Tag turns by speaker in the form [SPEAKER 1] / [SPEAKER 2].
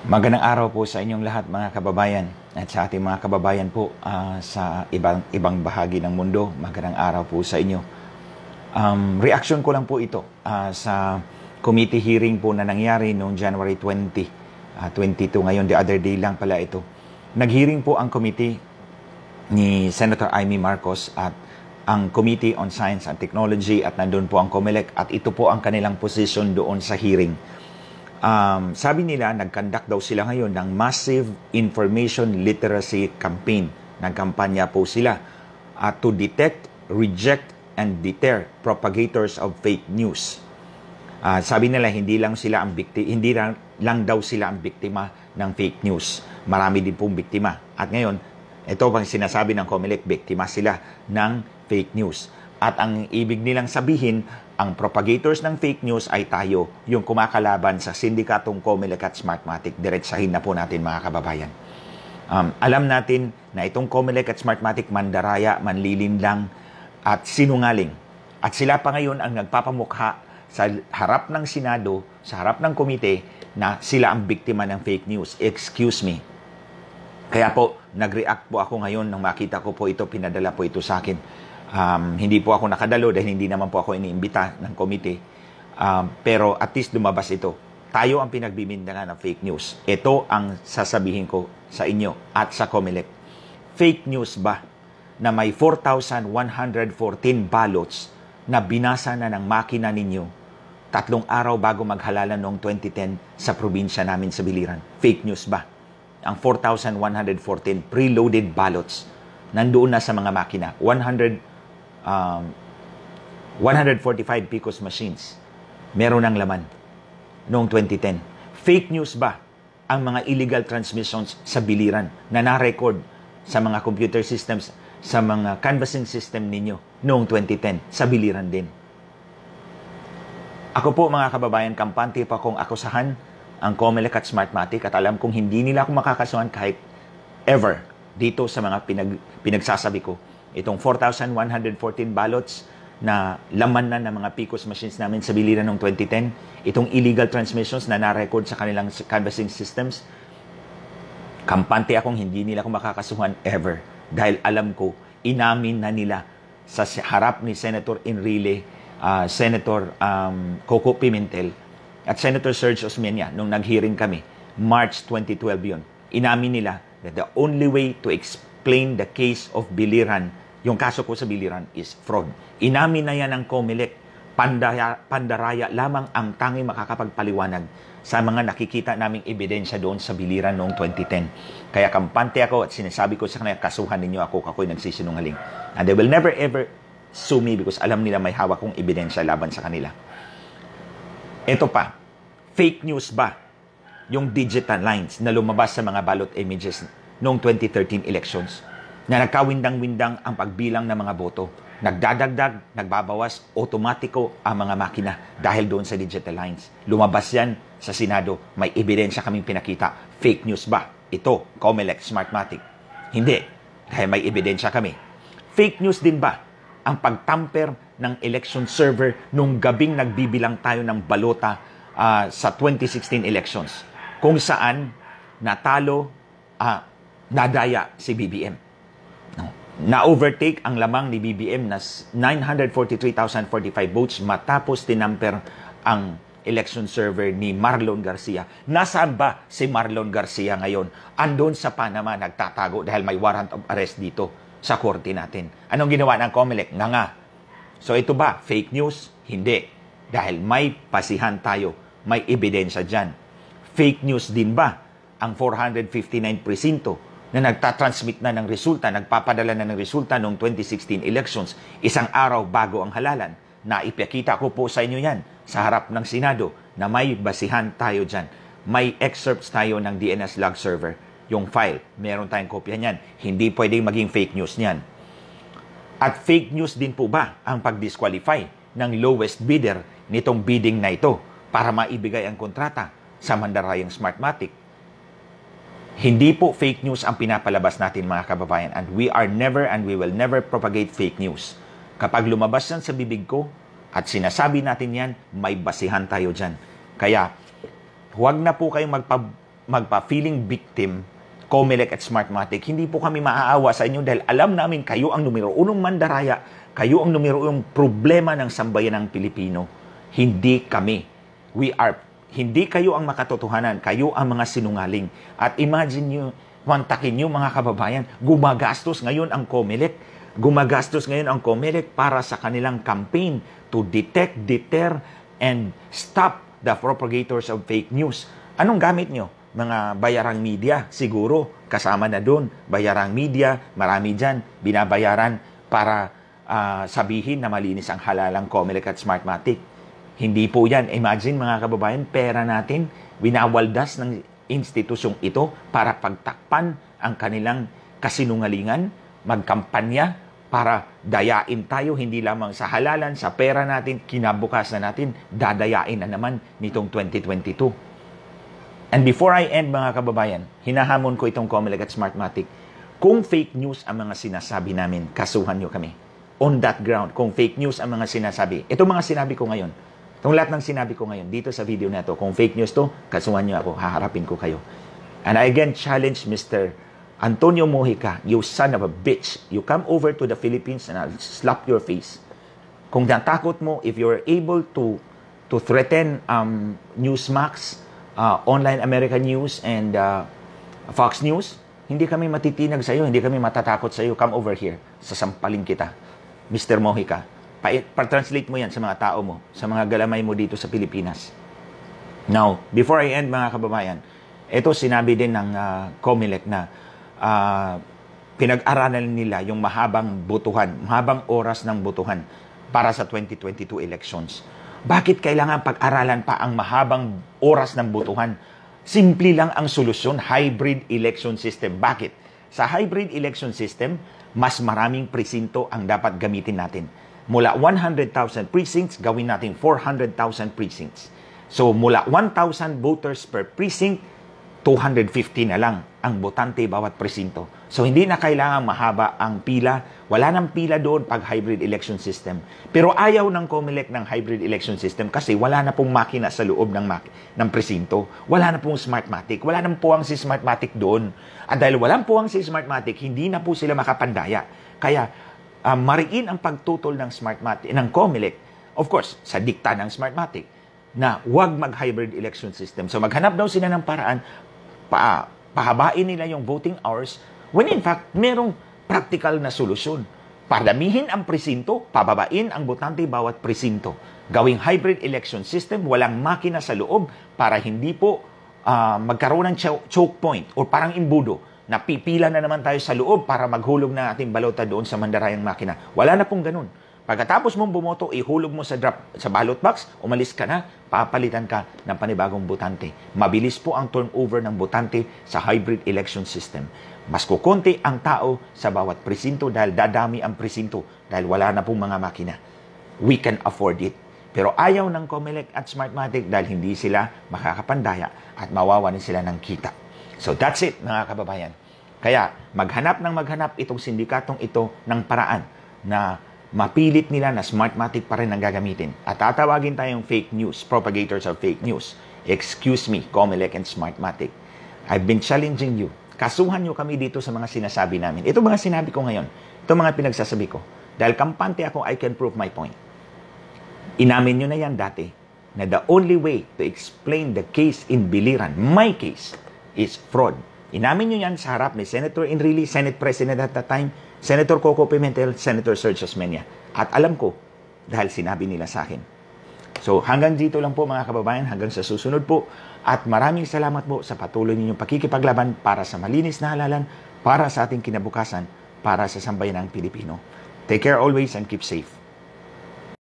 [SPEAKER 1] Magandang araw po sa inyong lahat mga kababayan at sa ating mga kababayan po uh, sa ibang ibang bahagi ng mundo. Magandang araw po sa inyo. Um, reaction ko lang po ito uh, sa committee hearing po na nangyari noong January 20, uh, 22 ngayon, the other day lang pala ito. Nag-hearing po ang committee ni Senator Amy Marcos at ang Committee on Science and Technology at nandun po ang COMELEC at ito po ang kanilang position doon sa hearing um, sabi nila, nagkandak daw sila ngayon ng massive information literacy campaign. Nagkampanya po sila uh, to detect, reject, and deter propagators of fake news. Uh, sabi nila hindi lang sila ang biktima, hindi lang, lang daw sila ang biktima ng fake news. Marami din pong biktima. At ngayon, ito pang sinasabi ng COMELEC, biktima sila ng fake news. At ang ibig nilang sabihin, ang propagators ng fake news ay tayo, yung kumakalaban sa sindikatong COMELEC at Smartmatic. Diretsahin na po natin mga kababayan. Um, alam natin na itong COMELEC at Smartmatic mandaraya, manlilinlang at sinungaling. At sila pa ngayon ang nagpapamukha sa harap ng Senado, sa harap ng komite, na sila ang biktima ng fake news. Excuse me. Kaya po, nag-react po ako ngayon nang makita ko po ito, pinadala po ito sa akin Um, hindi po ako nakadalo dahil hindi naman po ako iniimbita ng komite. Um, pero at least lumabas ito. Tayo ang pinagbibindangan ng fake news. Ito ang sasabihin ko sa inyo at sa COMELEC. Fake news ba na may 4,114 ballots na binasa na ng makina ninyo tatlong araw bago maghalalan noong 2010 sa probinsya namin sa Biliran. Fake news ba? Ang 4,114 preloaded ballots nandoon na sa mga makina. 100 um, 145 PCOS machines meron ng laman noong 2010. Fake news ba ang mga illegal transmissions sa biliran na na-record sa mga computer systems, sa mga canvassing system ninyo noong 2010 sa biliran din? Ako po mga kababayan, kampante pa kong akusahan ang Comelec at Smartmatic at alam kong hindi nila ako makakasuhan kahit ever dito sa mga pinag, pinagsasabi ko itong 4,114 ballots na laman na ng mga PICOS machines namin sa biliran ng 2010, itong illegal transmissions na na-record sa kanilang canvassing systems, kampante akong hindi nila ako makakasuhan ever dahil alam ko, inamin na nila sa harap ni Senator Enrile, uh, Senator um, Coco Pimentel, at Senator Serge Osmeña nung nag-hearing kami, March 2012 yun. Inamin nila that the only way to explain claim the case of Biliran. Yung kaso ko sa Biliran is fraud. Inamin na yan ng COMELEC. Pandaya, pandaraya lamang ang tanging makakapagpaliwanag sa mga nakikita naming ebidensya doon sa Biliran noong 2010. Kaya kampante ako at sinasabi ko sa kanila, kasuhan ninyo ako, ako'y nagsisinungaling. And they will never ever sue me because alam nila may hawak kong ebidensya laban sa kanila. Ito pa, fake news ba yung digital lines na lumabas sa mga ballot images noong 2013 elections na nagkawindang-windang ang pagbilang ng mga boto. Nagdadagdag, nagbabawas, otomatiko ang mga makina dahil doon sa digital lines. Lumabas yan sa Senado. May ebidensya kaming pinakita. Fake news ba? Ito, Comelec, Smartmatic. Hindi, dahil may ebidensya kami. Fake news din ba ang pagtamper ng election server nung gabing nagbibilang tayo ng balota uh, sa 2016 elections? Kung saan natalo uh, dadaya si BBM. No. Na-overtake ang lamang ni BBM na 943,045 votes matapos tinamper ang election server ni Marlon Garcia. Nasaan ba si Marlon Garcia ngayon? Andon sa Panama nagtatago dahil may warrant of arrest dito sa korte natin. Anong ginawa ng COMELEC? Nga nga. So ito ba fake news? Hindi. Dahil may pasihan tayo, may ebidensya dyan. Fake news din ba ang 459 presinto na nagtatransmit na ng resulta, nagpapadala na ng resulta noong 2016 elections, isang araw bago ang halalan. Naipakita ko po sa inyo yan sa harap ng Senado na may basihan tayo dyan. May excerpts tayo ng DNS log server. Yung file, meron tayong kopya niyan. Hindi pwedeng maging fake news niyan. At fake news din po ba ang pag-disqualify ng lowest bidder nitong bidding na ito para maibigay ang kontrata sa Mandarayang Smartmatic? Hindi po fake news ang pinapalabas natin mga kababayan and we are never and we will never propagate fake news. Kapag lumabas yan sa bibig ko at sinasabi natin yan, may basihan tayo dyan. Kaya, huwag na po kayong magpa, magpa-feeling victim Comelec at Smartmatic, hindi po kami maaawa sa inyo dahil alam namin kayo ang numero unong mandaraya, kayo ang numero unong problema ng sambayan ng Pilipino. Hindi kami. We are hindi kayo ang makatotohanan, kayo ang mga sinungaling. At imagine nyo, mantakin nyo mga kababayan, gumagastos ngayon ang COMELEC. Gumagastos ngayon ang COMELEC para sa kanilang campaign to detect, deter, and stop the propagators of fake news. Anong gamit nyo? Mga bayarang media, siguro, kasama na doon. Bayarang media, marami dyan, binabayaran para uh, sabihin na malinis ang halalang COMELEC at Smartmatic. Hindi po yan. Imagine mga kababayan, pera natin winawaldas ng institusyong ito para pagtakpan ang kanilang kasinungalingan, magkampanya para dayain tayo hindi lamang sa halalan, sa pera natin, kinabukas na natin, dadayain na naman nitong 2022. And before I end mga kababayan, hinahamon ko itong Comelec at Smartmatic. Kung fake news ang mga sinasabi namin, kasuhan nyo kami on that ground kung fake news ang mga sinasabi. itong mga sinabi ko ngayon. Itong lahat ng sinabi ko ngayon dito sa video na ito, kung fake news to, kasuhan niyo ako, haharapin ko kayo. And I again challenge Mr. Antonio Mojica, you son of a bitch. You come over to the Philippines and I'll slap your face. Kung natakot mo, if you're able to to threaten um, Newsmax, uh, Online American News, and uh, Fox News, hindi kami matitinag sa iyo, hindi kami matatakot sa iyo. Come over here, sasampalin kita. Mr. Mojica, pa-translate mo yan sa mga tao mo, sa mga galamay mo dito sa Pilipinas. Now, before I end mga kababayan, ito sinabi din ng uh, COMELEC na uh, pinag-aralan nila yung mahabang butuhan, mahabang oras ng butuhan para sa 2022 elections. Bakit kailangan pag-aralan pa ang mahabang oras ng butuhan? Simple lang ang solusyon, hybrid election system. Bakit? Sa hybrid election system, mas maraming presinto ang dapat gamitin natin mula 100,000 precincts, gawin natin 400,000 precincts. So mula 1,000 voters per precinct, 250 na lang ang botante bawat presinto. So hindi na kailangan mahaba ang pila. Wala nang pila doon pag hybrid election system. Pero ayaw ng COMELEC ng hybrid election system kasi wala na pong makina sa loob ng, mak- ng presinto. Wala na pong Smartmatic. Wala nang ang si Smartmatic doon. At dahil walang puwang si Smartmatic, hindi na po sila makapandaya. Kaya uh, mariin ang pagtutol ng Smartmatic, ng COMELEC, of course, sa dikta ng Smartmatic, na wag mag-hybrid election system. So maghanap daw sila ng paraan, pa, pahabain nila yung voting hours, when in fact, merong practical na solusyon. Padamihin ang presinto, pababain ang botante bawat presinto. Gawing hybrid election system, walang makina sa loob para hindi po uh, magkaroon ng choke point or parang imbudo napipila na naman tayo sa loob para maghulog na ating balota doon sa mandarayang makina. Wala na pong ganun. Pagkatapos mong bumoto, ihulog mo sa drop sa ballot box, umalis ka na, papalitan ka ng panibagong botante. Mabilis po ang turnover ng botante sa hybrid election system. Mas kukunti ang tao sa bawat presinto dahil dadami ang presinto dahil wala na pong mga makina. We can afford it. Pero ayaw ng Comelec at Smartmatic dahil hindi sila makakapandaya at mawawalan sila ng kita. So that's it, mga kababayan. Kaya maghanap ng maghanap itong sindikatong ito ng paraan na mapilit nila na Smartmatic pa rin ang gagamitin. At tatawagin tayong fake news, propagators of fake news. Excuse me, Comelec and Smartmatic. I've been challenging you. Kasuhan nyo kami dito sa mga sinasabi namin. Ito mga sinabi ko ngayon. Ito mga pinagsasabi ko. Dahil kampante ako, I can prove my point. Inamin nyo na yan dati na the only way to explain the case in Biliran, my case, is fraud. Inamin nyo yan sa harap ni Senator Enrile, Senate President at that time, Senator Coco Pimentel, Senator Sergio Osmeña. At alam ko, dahil sinabi nila sa akin. So hanggang dito lang po mga kababayan, hanggang sa susunod po. At maraming salamat po sa patuloy ninyong pakikipaglaban para sa malinis na halalan, para sa ating kinabukasan, para sa sambayan ng Pilipino. Take care always and keep safe.